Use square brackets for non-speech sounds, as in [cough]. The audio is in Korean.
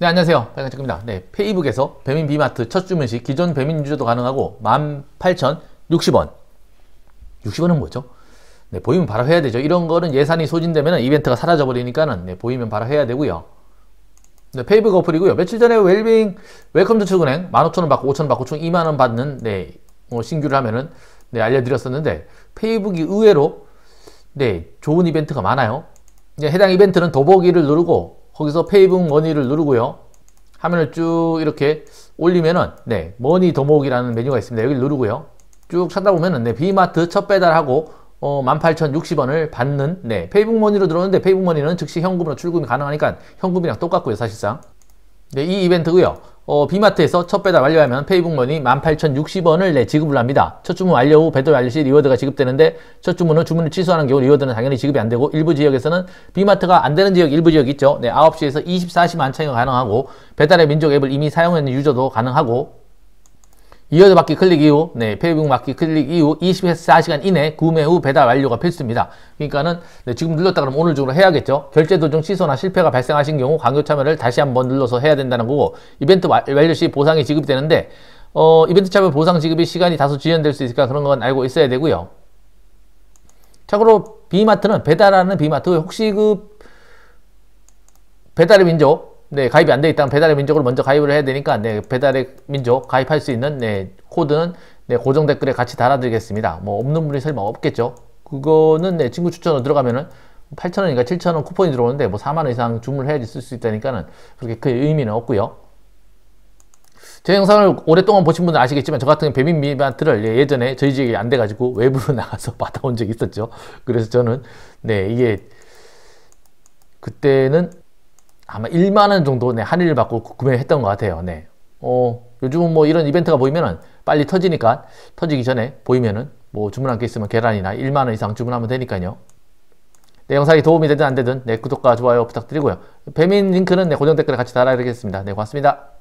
네 안녕하세요 백간체입니다네 페이북에서 배민 비마트 첫 주문 시 기존 배민 유저도 가능하고 18,060원 60원은 뭐죠? 네 보이면 바로 해야 되죠 이런 거는 예산이 소진되면 이벤트가 사라져 버리니까는 네, 보이면 바로 해야 되고요 네 페이북 어플이고요 며칠 전에 웰빙 웰컴 저축은행 15,000원 받고 5,000원 받고 총 2만원 받는 네뭐 신규를 하면은 네 알려드렸었는데 페이북이 의외로 네 좋은 이벤트가 많아요 네, 해당 이벤트는 더보기를 누르고 거기서 페이북 머니를 누르고요. 화면을 쭉 이렇게 올리면은 네 머니 도목이라는 메뉴가 있습니다. 여기 누르고요. 쭉 찾다 보면은 네 비마트 첫 배달하고 어, 18,060원을 받는 네 페이북 머니로 들어오는데 페이북 머니는 즉시 현금으로 출금이 가능하니까 현금이랑 똑같고요 사실상 네, 이 이벤트고요. 어, 비마트에서첫 배달 완료하면 페이북머니 18,060원을 내 지급을 합니다. 첫 주문 완료 후 배달 완료 시 리워드가 지급되는데 첫 주문은 주문을 취소하는 경우 리워드는 당연히 지급이 안 되고 일부 지역에서는 비마트가안 되는 지역 일부 지역 있죠. 네, 9시에서 24시 만창이 가능하고 배달의 민족 앱을 이미 사용했는 유저도 가능하고 이어서 받기 클릭 이후, 네, 페이북 받기 클릭 이후 24시간 이내 구매 후 배달 완료가 필수입니다. 그러니까는 네, 지금 눌렀다 그러면 오늘 중으로 해야겠죠. 결제 도중 취소나 실패가 발생하신 경우 광고 참여를 다시 한번 눌러서 해야 된다는 거고 이벤트 완료 시 보상이 지급되는데 어, 이벤트 참여 보상 지급이 시간이 다소 지연될 수 있으니까 그런 건 알고 있어야 되고요. 참고로 비마트는 배달하는 비마트 혹시 그 배달의 민족 네, 가입이 안 돼 있다면 배달의 민족으로 먼저 가입을 해야 되니까 네, 배달의 민족 가입할 수 있는 네, 코드는 네, 고정 댓글에 같이 달아드리겠습니다. 뭐 없는 분이 설마 없겠죠. 그거는 네, 친구 추천으로 들어가면은 8 0 0 0원인가 7,000원 쿠폰이 들어오는데 뭐 4만 원 이상 주문을 해야지 쓸 수 있다니까는 그렇게 그 의미는 없고요. 제 영상을 오랫동안 보신 분은 아시겠지만 저 같은 배민 미만트를 네, 예전에 저희 지역이 안 돼가지고 외부로 [laughs] 나가서 받아온 적이 있었죠. 그래서 저는 네 이게 그때는 아마 1만 원 정도 네, 할인을 받고 구매했던 것 같아요. 네. 어, 요즘 뭐 이런 이벤트가 보이면은 빨리 터지니까 터지기 전에 보이면은 뭐 주문한 게 있으면 계란이나 1만 원 이상 주문하면 되니까요. 네, 영상이 도움이 되든 안 되든 네, 구독과 좋아요 부탁드리고요. 배민 링크는 네, 고정 댓글에 같이 달아드리겠습니다. 네, 고맙습니다.